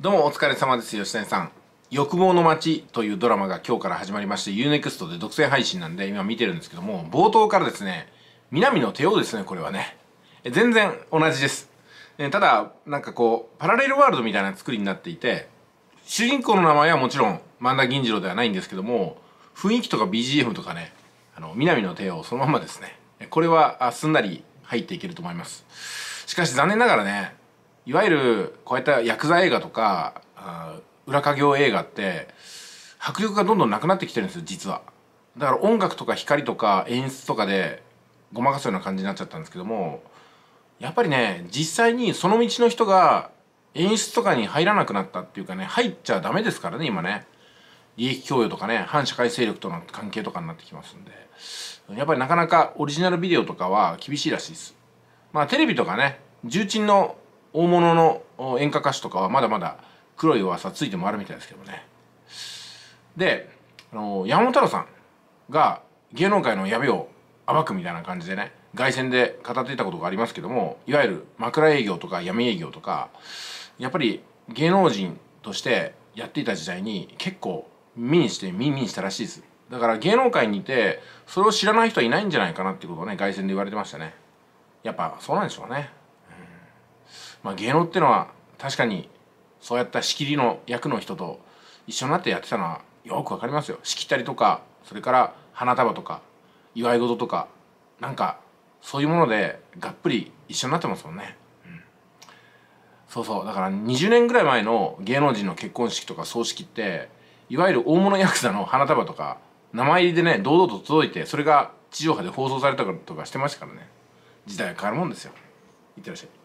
どうもお疲れ様です、吉谷さん。欲望の街というドラマが今日から始まりまして、UNEXT で独占配信なんで今見てるんですけども、冒頭からですね、南の帝王ですね、これはね。全然同じです。ただ、なんかこう、パラレルワールドみたいな作りになっていて、主人公の名前はもちろん、萬田銀次郎ではないんですけども、雰囲気とか BGM とかね、あの、南の帝王そのままですね。これは、すんなり入っていけると思います。しかし残念ながらね、いわゆるこういった薬剤映画とか裏稼業映画って迫力がどんどんなくなってきてるんですよ実はだから音楽とか光とか演出とかでごまかすような感じになっちゃったんですけどもやっぱりね実際にその道の人が演出とかに入らなくなったっていうかね入っちゃダメですからね今ね利益供与とかね反社会勢力との関係とかになってきますんでやっぱりなかなかオリジナルビデオとかは厳しいらしいですまあテレビとかね重鎮の大物の演歌歌手とかはまだまだ黒い噂ついてもあるみたいですけどねであの山本太郎さんが芸能界の闇を暴くみたいな感じでね外線で語っていたことがありますけどもいわゆる枕営業とか闇営業とかやっぱり芸能人としてやっていた時代に結構見にして見にしたらしいですだから芸能界にいてそれを知らない人はいないんじゃないかなってことをね外線で言われてましたねやっぱそうなんでしょうねまあ、芸能っていうのは確かにそうやった仕切りの役の人と一緒になってやってたのはよくわかりますよ仕切ったりとかそれから花束とか祝い事とかなんかそういうものでがっぷり一緒になってますもんね、うん、そうそうだから20年ぐらい前の芸能人の結婚式とか葬式っていわゆる大物ヤクザの花束とか名前入りでね堂々と届いてそれが地上波で放送されたりとかしてましたからね時代は変わるもんですよいってらっしゃい